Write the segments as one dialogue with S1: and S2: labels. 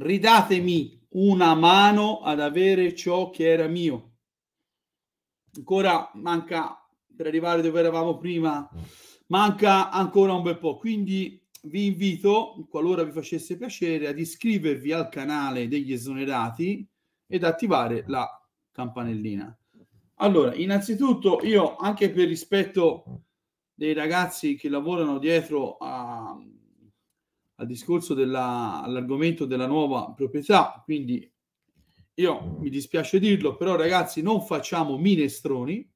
S1: ridatemi una mano ad avere ciò che era mio. Ancora manca per arrivare dove eravamo prima, manca ancora un bel po'. Quindi vi invito, qualora vi facesse piacere, ad iscrivervi al canale degli esonerati ed attivare la campanellina. Allora, innanzitutto io anche per rispetto dei ragazzi che lavorano dietro a, al discorso dell'argomento della nuova proprietà, quindi io mi dispiace dirlo, però ragazzi non facciamo minestroni,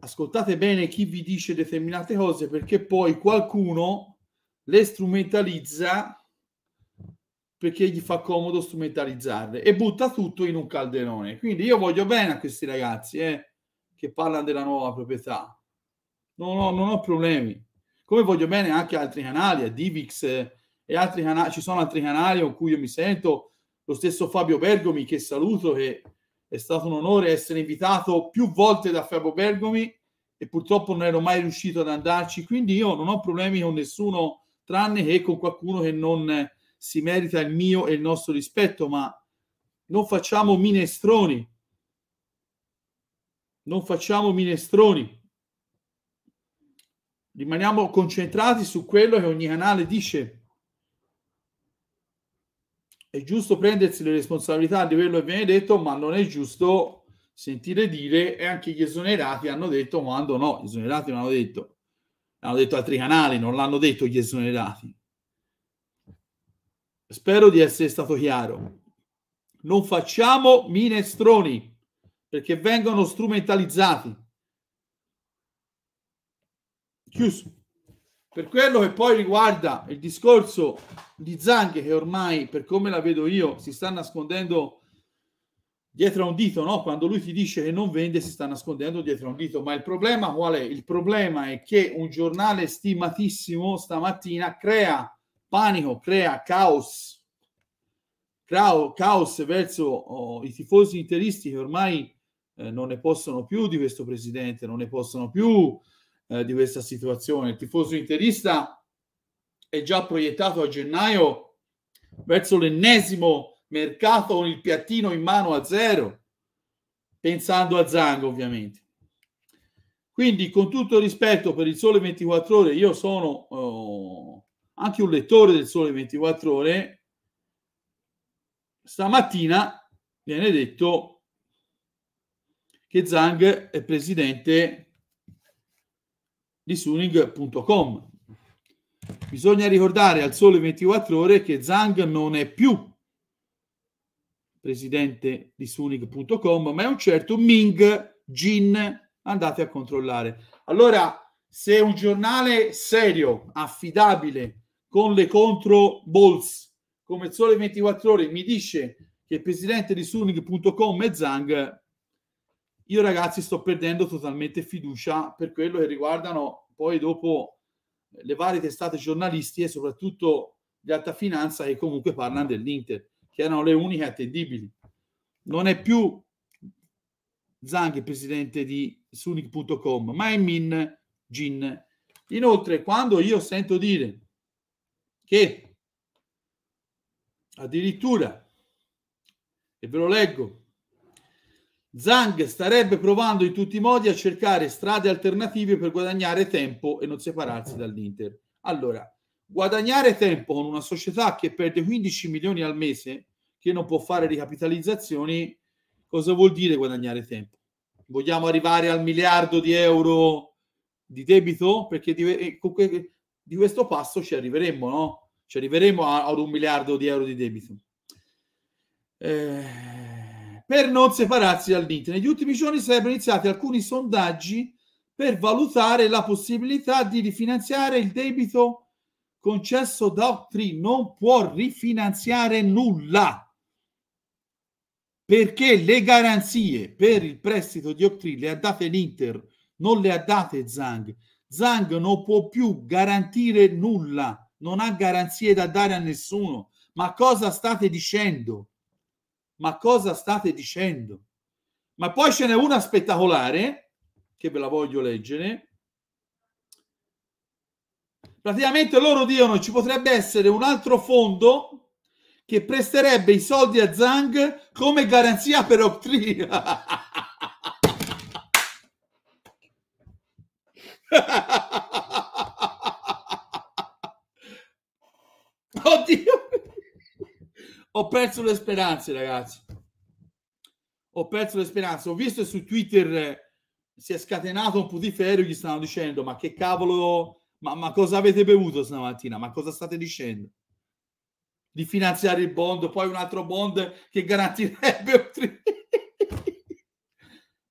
S1: ascoltate bene chi vi dice determinate cose perché poi qualcuno le strumentalizza perché gli fa comodo strumentalizzarle e butta tutto in un calderone. Quindi io voglio bene a questi ragazzi eh, che parlano della nuova proprietà. No, no, non ho problemi come voglio bene anche altri canali, a eh, Divix eh, e altri canali, ci sono altri canali con cui io mi sento, lo stesso Fabio Bergomi che saluto, che è stato un onore essere invitato più volte da Fabio Bergomi e purtroppo non ero mai riuscito ad andarci, quindi io non ho problemi con nessuno tranne che con qualcuno che non si merita il mio e il nostro rispetto, ma non facciamo minestroni. Non facciamo minestroni rimaniamo concentrati su quello che ogni canale dice. È giusto prendersi le responsabilità a livello che viene detto, ma non è giusto sentire dire e anche gli esonerati hanno detto quando no, gli esonerati non hanno detto, hanno detto altri canali, non l'hanno detto gli esonerati. Spero di essere stato chiaro. Non facciamo minestroni perché vengono strumentalizzati chiuso. Per quello che poi riguarda il discorso di Zang, che ormai, per come la vedo io, si sta nascondendo dietro a un dito, no? Quando lui ti dice che non vende, si sta nascondendo dietro a un dito. Ma il problema qual è? Il problema è che un giornale stimatissimo stamattina crea panico, crea caos, caos verso oh, i tifosi interisti che ormai eh, non ne possono più di questo presidente, non ne possono più eh, di questa situazione. Il tifoso interista è già proiettato a gennaio verso l'ennesimo mercato con il piattino in mano a zero, pensando a Zang ovviamente. Quindi con tutto rispetto per il Sole 24 ore, io sono oh, anche un lettore del Sole 24 ore, stamattina viene detto che Zang è presidente di suning.com. Bisogna ricordare al sole 24 ore che Zhang non è più presidente di suning.com, ma è un certo Ming Jin. Andate a controllare. Allora, se un giornale serio, affidabile, con le contro bolls, come il sole 24 ore, mi dice che il presidente di suning.com è Zhang, io ragazzi sto perdendo totalmente fiducia per quello che riguardano poi dopo eh, le varie testate giornalistiche, soprattutto di alta finanza, che comunque parlano dell'Inter, che erano le uniche attendibili. Non è più Zang il presidente di Sunic.com, ma è Min Gin. Inoltre, quando io sento dire che addirittura, e ve lo leggo, Zhang starebbe provando in tutti i modi a cercare strade alternative per guadagnare tempo e non separarsi dall'Inter. Allora, guadagnare tempo con una società che perde 15 milioni al mese, che non può fare ricapitalizzazioni, cosa vuol dire guadagnare tempo? Vogliamo arrivare al miliardo di euro di debito? Perché di, eh, di questo passo ci arriveremo, no? Ci arriveremo ad un miliardo di euro di debito. Eh per non separarsi dall'Inter. Negli ultimi giorni sarebbero iniziati alcuni sondaggi per valutare la possibilità di rifinanziare il debito concesso da Octri. Non può rifinanziare nulla perché le garanzie per il prestito di Octri le ha date l'Inter, non le ha date Zang. Zang non può più garantire nulla, non ha garanzie da dare a nessuno. Ma cosa state dicendo? ma cosa state dicendo? Ma poi ce n'è una spettacolare, che ve la voglio leggere. Praticamente loro dicono ci potrebbe essere un altro fondo che presterebbe i soldi a Zhang come garanzia per Octree. perso le speranze, ragazzi. Ho perso le speranze. Ho visto su Twitter si è scatenato un putiferio, gli stanno dicendo ma che cavolo, ma, ma cosa avete bevuto stamattina? Ma cosa state dicendo? Di finanziare il bond, poi un altro bond che garantirebbe un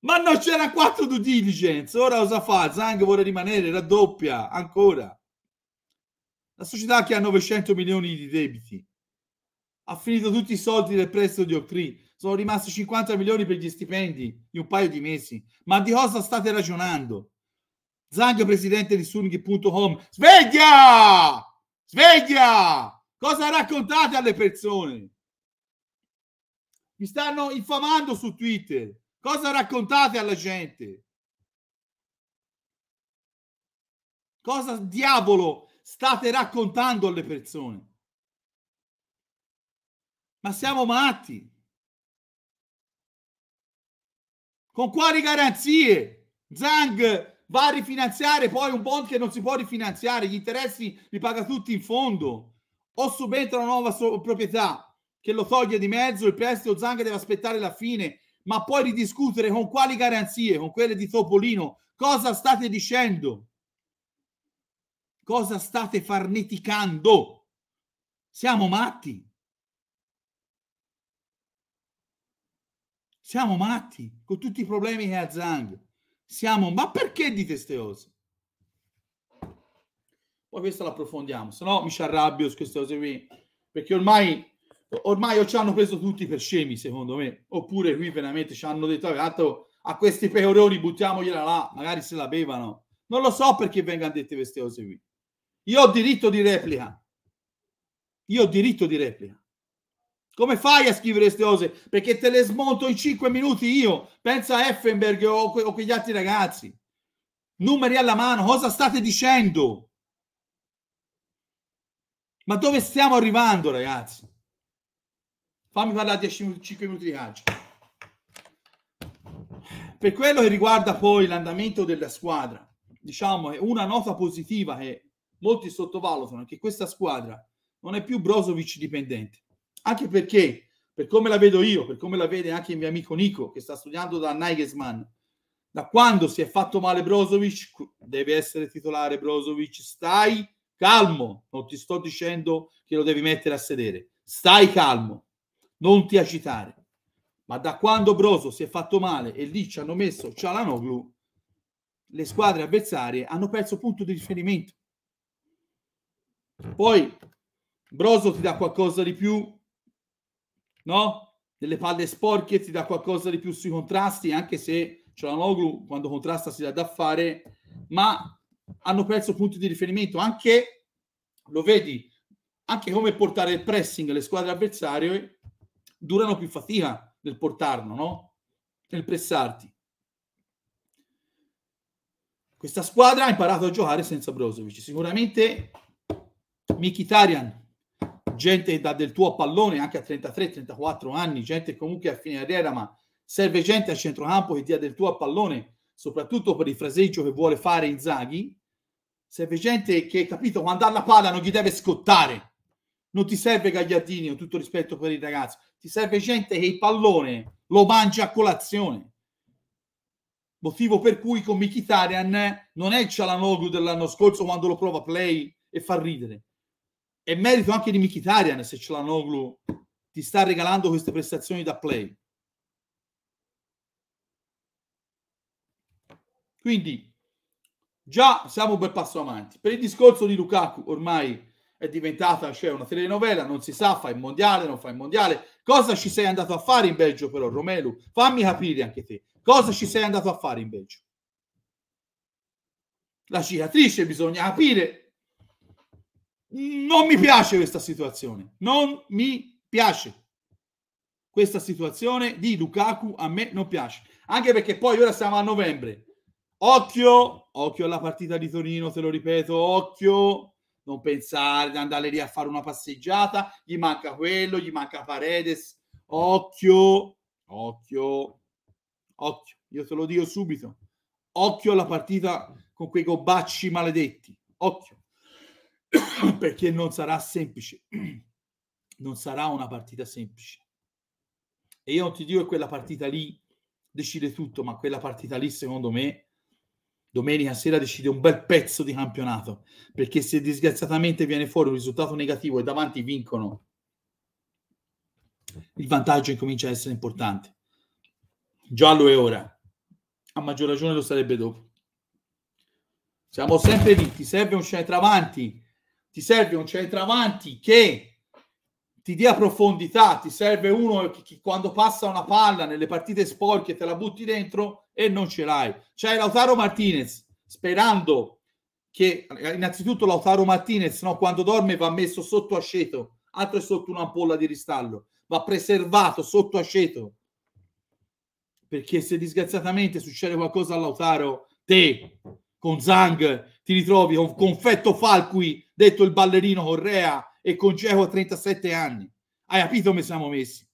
S1: ma non c'era quattro due diligence, ora cosa fa? Zang vuole rimanere, raddoppia, ancora. La società che ha 900 milioni di debiti ha finito tutti i soldi del prestito di Octree. Sono rimasti 50 milioni per gli stipendi di un paio di mesi. Ma di cosa state ragionando? Zangio, presidente di Sunghi.com, sveglia! Sveglia! Cosa raccontate alle persone? Mi stanno infamando su Twitter. Cosa raccontate alla gente? Cosa diavolo state raccontando alle persone? Ma siamo matti. Con quali garanzie? Zang va a rifinanziare poi un bond che non si può rifinanziare, gli interessi li paga tutti in fondo. O subentra una nuova so- proprietà che lo toglie di mezzo, il prestito Zang deve aspettare la fine, ma poi ridiscutere con quali garanzie, con quelle di Topolino. Cosa state dicendo? Cosa state farneticando? Siamo matti. Siamo matti con tutti i problemi che ha Zang. Siamo, ma perché dite queste cose? Poi questo lo approfondiamo, se no mi ci arrabbio su queste cose qui, perché ormai, ormai o ci hanno preso tutti per scemi, secondo me. Oppure qui veramente ci hanno detto, ah, tanto a questi peoroni buttiamogliela là, magari se la bevano. Non lo so perché vengano dette queste cose qui. Io ho diritto di replica. Io ho diritto di replica. Come fai a scrivere queste cose? Perché te le smonto in 5 minuti io. Pensa a Effenberg o, que- o quegli altri ragazzi. Numeri alla mano, cosa state dicendo? Ma dove stiamo arrivando, ragazzi? Fammi parlare 10, 5 minuti di calcio. Per quello che riguarda poi l'andamento della squadra, diciamo è una nota positiva che molti sottovalutano è che questa squadra non è più Brozovic dipendente anche perché, per come la vedo io, per come la vede anche il mio amico Nico, che sta studiando da Nigesman, da quando si è fatto male Brozovic, deve essere titolare Brozovic, stai calmo, non ti sto dicendo che lo devi mettere a sedere, stai calmo, non ti agitare. Ma da quando Broso si è fatto male e lì ci hanno messo Cialanoglu, le squadre avversarie hanno perso punto di riferimento. Poi Broso ti dà qualcosa di più no? Delle palle sporche, ti dà qualcosa di più sui contrasti, anche se c'è Cialanoglu quando contrasta si dà da fare, ma hanno perso punti di riferimento. Anche, lo vedi, anche come portare il pressing le squadre avversarie durano più fatica nel portarlo, no? Nel pressarti. Questa squadra ha imparato a giocare senza Brozovic. Sicuramente Mikitarian gente che dà del tuo pallone anche a 33-34 anni, gente comunque a fine carriera, ma serve gente a centrocampo che dia del tuo pallone, soprattutto per il fraseggio che vuole fare Inzaghi. Serve gente che, capito, quando ha la palla non gli deve scottare. Non ti serve Gagliardini, ho tutto rispetto per il ragazzo. Ti serve gente che il pallone lo mangia a colazione. Motivo per cui con Mkhitaryan non è il Cialanoglu dell'anno scorso quando lo prova play e fa ridere è merito anche di Mkhitaryan se Cialanoglu ti sta regalando queste prestazioni da play. Quindi già siamo un bel passo avanti. Per il discorso di Lukaku ormai è diventata cioè, una telenovela, non si sa, fa il mondiale, non fa il mondiale. Cosa ci sei andato a fare in Belgio però, Romelu? Fammi capire anche te. Cosa ci sei andato a fare in Belgio? La cicatrice bisogna capire non mi piace questa situazione, non mi piace questa situazione di Lukaku, a me non piace, anche perché poi ora siamo a novembre. Occhio, occhio alla partita di Torino, te lo ripeto, occhio, non pensare di andare lì a fare una passeggiata, gli manca quello, gli manca Paredes, occhio, occhio, occhio, io te lo dico subito, occhio alla partita con quei gobacci maledetti, occhio. perché non sarà semplice, non sarà una partita semplice. E io non ti dico che quella partita lì decide tutto, ma quella partita lì, secondo me, domenica sera decide un bel pezzo di campionato, perché se disgraziatamente viene fuori un risultato negativo e davanti vincono, il vantaggio incomincia a essere importante. Giallo lo è ora, a maggior ragione lo sarebbe dopo. Siamo sempre lì, ti serve un avanti ti serve un centravanti che ti dia profondità, ti serve uno che, che, quando passa una palla nelle partite sporche te la butti dentro e non ce l'hai. C'è Lautaro Martinez, sperando che innanzitutto Lautaro Martinez no, quando dorme va messo sotto asceto, altro è sotto un'ampolla di ristallo, va preservato sotto asceto. Perché se disgraziatamente succede qualcosa a Lautaro, te con Zhang, ti ritrovi con, con Fetto Falqui, detto il ballerino Correa, e con Ceco a 37 anni. Hai capito come siamo messi?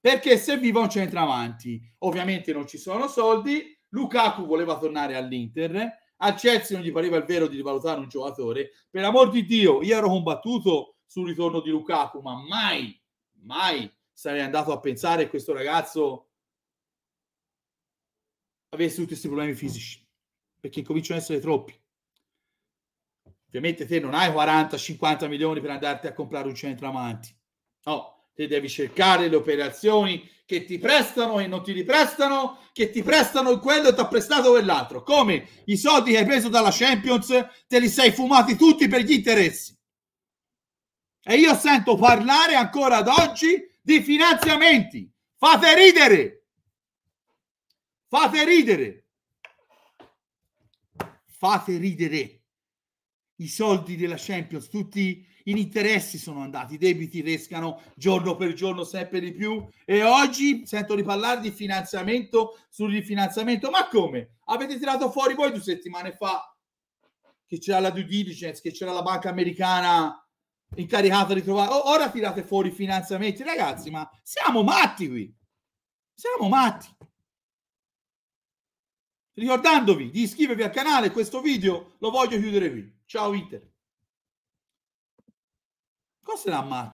S1: Perché serviva un centravanti. Ovviamente non ci sono soldi, Lukaku voleva tornare all'Inter, a Chelsea non gli pareva il vero di rivalutare un giocatore. Per amor di Dio, io ero combattuto sul ritorno di Lukaku, ma mai, mai sarei andato a pensare che questo ragazzo avesse tutti questi problemi fisici perché cominciano ad essere troppi. Ovviamente te non hai 40-50 milioni per andarti a comprare un centravanti. No, te devi cercare le operazioni che ti prestano e non ti riprestano, che ti prestano quello e ti ha prestato quell'altro. Come i soldi che hai preso dalla Champions te li sei fumati tutti per gli interessi. E io sento parlare ancora ad oggi di finanziamenti. Fate ridere! Fate ridere! fate ridere i soldi della Champions, tutti in interessi sono andati, i debiti rescano giorno per giorno sempre di più e oggi sento di parlare di finanziamento sul rifinanziamento, ma come? Avete tirato fuori voi due settimane fa che c'era la due diligence, che c'era la banca americana incaricata di trovare, ora tirate fuori i finanziamenti, ragazzi, ma siamo matti qui, siamo matti ricordandovi di iscrivervi al canale, questo video lo voglio chiudere qui. Ciao Inter. Cosa è la macchina?